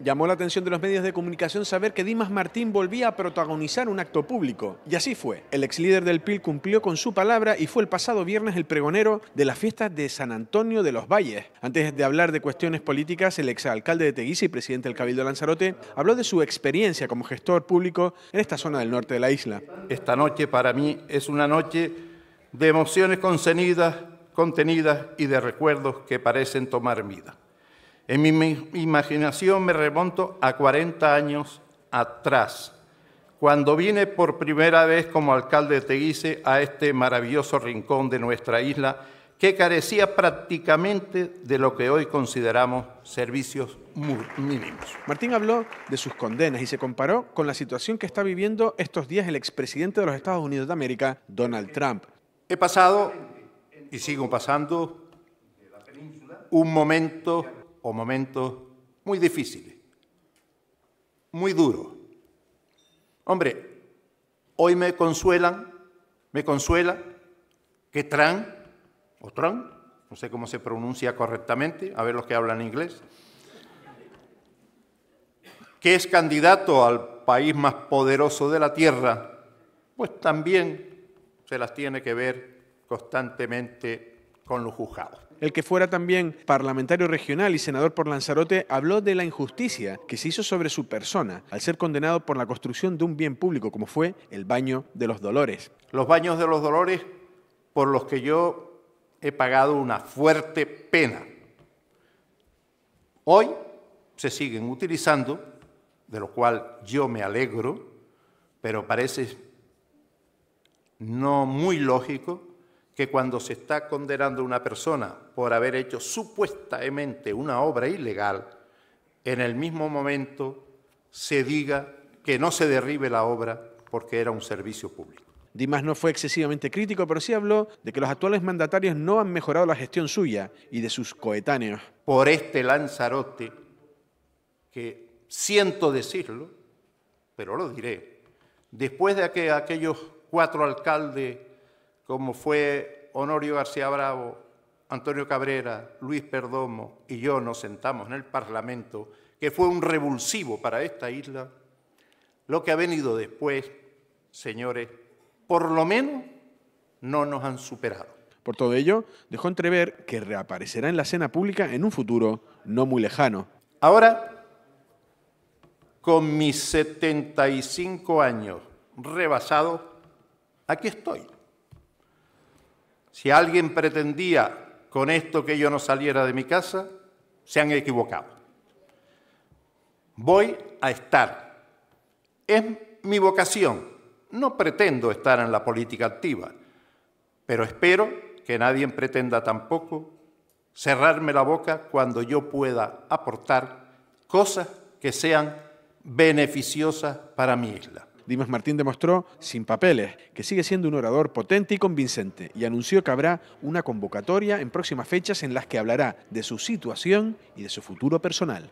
Llamó la atención de los medios de comunicación saber que Dimas Martín volvía a protagonizar un acto público. Y así fue. El ex líder del PIL cumplió con su palabra y fue el pasado viernes el pregonero de la fiesta de San Antonio de los Valles. Antes de hablar de cuestiones políticas, el ex alcalde de Teguise y presidente del Cabildo Lanzarote habló de su experiencia como gestor público en esta zona del norte de la isla. Esta noche para mí es una noche de emociones contenidas y de recuerdos que parecen tomar vida. En mi imaginación me remonto a 40 años atrás, cuando vine por primera vez como alcalde de Teguise a este maravilloso rincón de nuestra isla que carecía prácticamente de lo que hoy consideramos servicios mínimos. Martín habló de sus condenas y se comparó con la situación que está viviendo estos días el expresidente de los Estados Unidos de América, Donald Trump. He pasado y sigo pasando un momento momentos muy difíciles, muy duros. Hombre, hoy me consuelan, me consuela que Trump, o Trump, no sé cómo se pronuncia correctamente, a ver los que hablan inglés, que es candidato al país más poderoso de la Tierra, pues también se las tiene que ver constantemente el que fuera también parlamentario regional y senador por Lanzarote habló de la injusticia que se hizo sobre su persona al ser condenado por la construcción de un bien público como fue el Baño de los Dolores. Los Baños de los Dolores por los que yo he pagado una fuerte pena. Hoy se siguen utilizando, de lo cual yo me alegro, pero parece no muy lógico que cuando se está condenando a una persona por haber hecho supuestamente una obra ilegal, en el mismo momento se diga que no se derribe la obra porque era un servicio público. Dimas no fue excesivamente crítico, pero sí habló de que los actuales mandatarios no han mejorado la gestión suya y de sus coetáneos. Por este Lanzarote, que siento decirlo, pero lo diré, después de que aquellos cuatro alcaldes como fue Honorio García Bravo, Antonio Cabrera, Luis Perdomo y yo nos sentamos en el Parlamento, que fue un revulsivo para esta isla, lo que ha venido después, señores, por lo menos no nos han superado. Por todo ello, dejó entrever que reaparecerá en la escena pública en un futuro no muy lejano. Ahora, con mis 75 años rebasados, aquí estoy. Si alguien pretendía con esto que yo no saliera de mi casa, se han equivocado. Voy a estar. Es mi vocación. No pretendo estar en la política activa, pero espero que nadie pretenda tampoco cerrarme la boca cuando yo pueda aportar cosas que sean beneficiosas para mi isla. Dimas Martín demostró, sin papeles, que sigue siendo un orador potente y convincente y anunció que habrá una convocatoria en próximas fechas en las que hablará de su situación y de su futuro personal.